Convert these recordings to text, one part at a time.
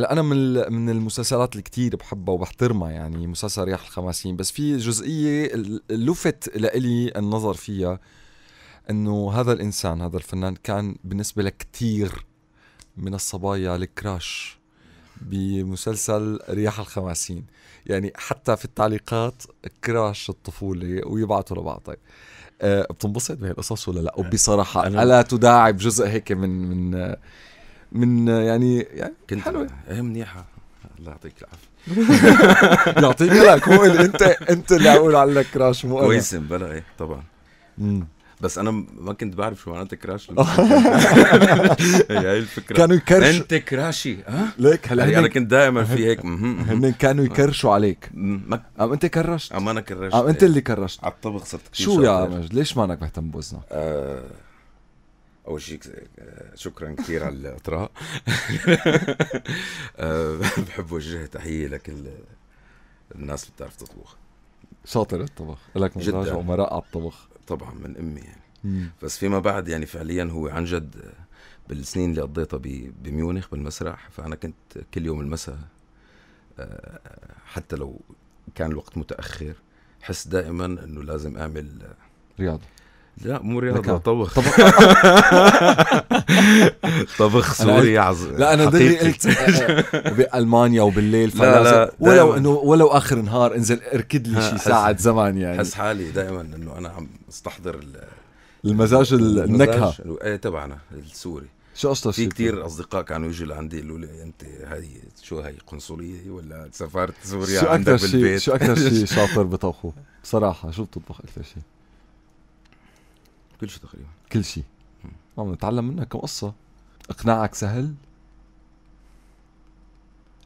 هلا انا من من المسلسلات اللي كثير بحبها وبحترمها يعني مسلسل رياح الخماسين بس في جزئيه لفت لإلي النظر فيها انه هذا الانسان هذا الفنان كان بالنسبه لكثير من الصبايا الكراش بمسلسل رياح الخماسين يعني حتى في التعليقات كراش الطفولة ويبعتوا لبعض طيب أه بتنبسط بهالقصص ولا لا أه، وبصراحة ألا تداعب جزء هيك من من من يعني يعني كنت حلوه اه، ايه منيحه الله يعطيك العافيه يعطيك لك هو انت انت اللي اقول على كراش مو انا كويس بلا ايه طبعا مم. بس انا ما كنت بعرف شو معناتها كراش هي هي الفكره كانوا يكرشوا انت كراشي ها ليك هلا انا كنت دائما في هيك هم كانوا يكرشوا عليك ام انت كرشت ام انا كرشت ام انت إيه. اللي كرشت على الطبخ صرت شو يا مجد ليش مانك مهتم بوزنك؟ آه... اول شيء آه، شكرا كثير على الاطراء آه، بحب وجه تحيه لكل الناس اللي بتعرف تطبخ شاطر الطبخ لك مراجع ومراء على الطبخ طبعا من امي يعني مم. بس فيما بعد يعني فعليا هو عن جد آه، بالسنين اللي قضيتها بميونخ بالمسرح فانا كنت كل يوم المساء حتى لو كان الوقت متاخر حس دائما انه لازم اعمل رياضه لا مو رياضة طبخ طبخ سوري عز... لا انا ضلي قلت بالمانيا وبالليل لا لا ولو انه ولو اخر نهار انزل اركد لي شي ساعة زمان يعني حس حالي دائما انه انا عم استحضر المزاج النكهة ايه تبعنا السوري شو قصة في كثير اصدقاء كانوا يجوا لعندي يقولوا لي انت هاي شو هاي قنصليه ولا سفاره سوريا عندك بالبيت شو اكثر شيء شاطر بطبخه بصراحه شو بتطبخ اكثر شيء كل شيء تقريبا كل شيء عم نتعلم منك كم قصه اقناعك سهل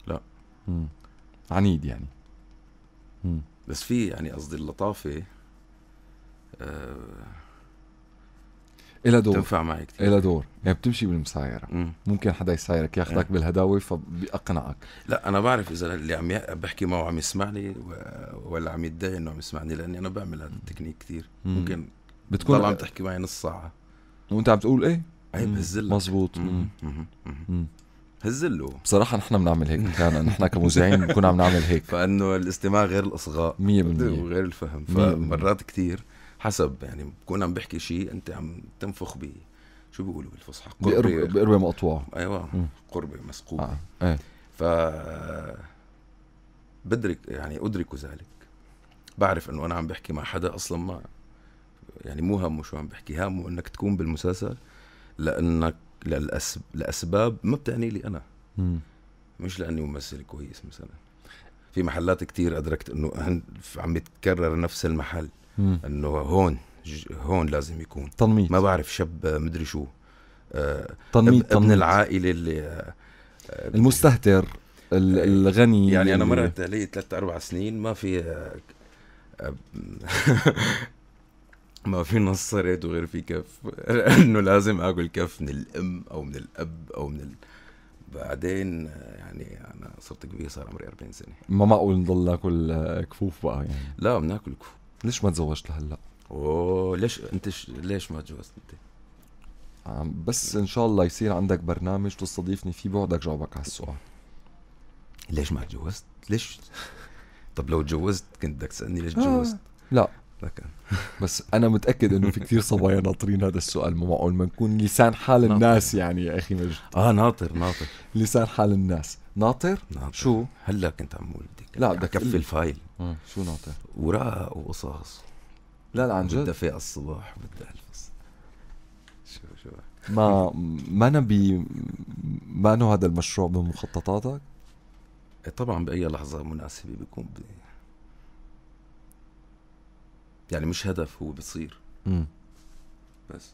لا مم. عنيد يعني مم. بس في يعني قصدي اللطافه آه إلى دور تنفع معي كثير إلى دور يعني بتمشي بالمسايرة مم. ممكن حدا يسايرك ياخذك إيه. بالهداوة فبيقنعك لا أنا بعرف إذا اللي عم بحكي معه عم يسمعني ولا عم يدعي إنه عم يسمعني لأني أنا بعمل هذا التكنيك كثير ممكن بتكون طبعا عم تحكي معي نص ساعه وانت عم تقول ايه اي بهزلك مزبوط هزله بصراحة نحن بنعمل هيك كان نحن كمذيعين بنكون عم نعمل هيك فإنه الاستماع غير الإصغاء 100% وغير الفهم فمرات كثير حسب يعني بكون عم بحكي شيء أنت عم تنفخ بي شو بيقولوا بالفصحى قربة بقربة مقطوعة أيوة قربة مسقوبة آه. ايه. ف بدرك يعني أدرك ذلك بعرف إنه أنا عم بحكي مع حدا أصلا ما يعني مو همه شو عم بحكي همه انك تكون بالمسلسل لانك لاسباب ما بتعني لي انا م. مش لاني ممثل كويس مثلا في محلات كتير ادركت انه عم يتكرر نفس المحل انه هون هون لازم يكون تنميط ما بعرف شب مدري شو آه، تنميط ابن تنميط. العائله اللي آه، آه، المستهتر الغني يعني انا مرت علي ثلاث اربع سنين ما في ما في نص صريت وغير في كف لانه لازم اكل كف من الام او من الاب او من ال... بعدين يعني انا صرت كبير صار عمري 40 سنه ما معقول نضل ناكل آه، كفوف بقى يعني لا بناكل كفوف ليش ما تزوجت لهلا؟ اوه ليش انت ش... ليش ما تزوجت انت؟ بس ان شاء الله يصير عندك برنامج تستضيفني فيه بعدك جاوبك على السؤال ليش ما تجوزت؟ ليش؟ طب لو تجوزت كنت بدك تسالني ليش آه، تجوزت؟ آه. لا لكن بس انا متاكد انه في كثير صبايا ناطرين هذا السؤال ما معقول ما نكون لسان حال الناس يعني يا اخي مجد اه ناطر ناطر لسان حال الناس ناطر, ناطر. شو هلا كنت عم بقول بدك لا بدك كفي الفايل مم. آه، شو ناطر وراء وقصاص لا لا عن جد بدها الصباح بدي الفس شو شو ما ما انا ب ما انه هذا المشروع بمخططاتك؟ إيه، طبعا باي لحظه مناسبه بيكون بي... يعني مش هدف هو بصير مم. بس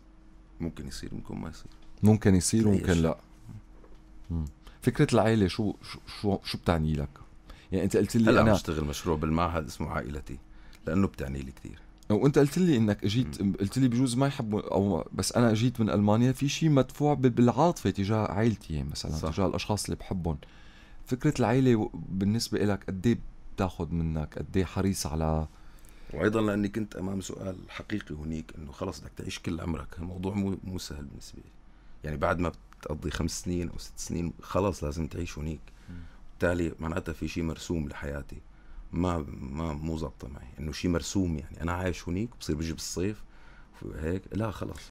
ممكن يصير ممكن ما يصير ممكن يصير وممكن لا مم. فكره العائله شو شو شو بتعني لك يعني انت قلت لي هلا انا بشتغل مشروع بالمعهد اسمه عائلتي لانه بتعني لي كثير وانت قلت لي انك اجيت قلت لي بجوز ما يحبوا او بس انا اجيت من المانيا في شيء مدفوع بالعاطفه تجاه عائلتي يعني مثلا صح. تجاه الاشخاص اللي بحبهم فكره العائله بالنسبه لك قد إيه بتاخذ منك قد إيه حريص على وايضا لاني كنت امام سؤال حقيقي هنيك انه خلص بدك تعيش كل عمرك الموضوع مو مو سهل بالنسبه لي يعني بعد ما بتقضي خمس سنين او ست سنين خلص لازم تعيش هنيك بالتالي معناتها في شيء مرسوم لحياتي ما ما مو ظابطه معي انه شيء مرسوم يعني انا عايش هنيك بصير بيجي بالصيف هيك لا خلص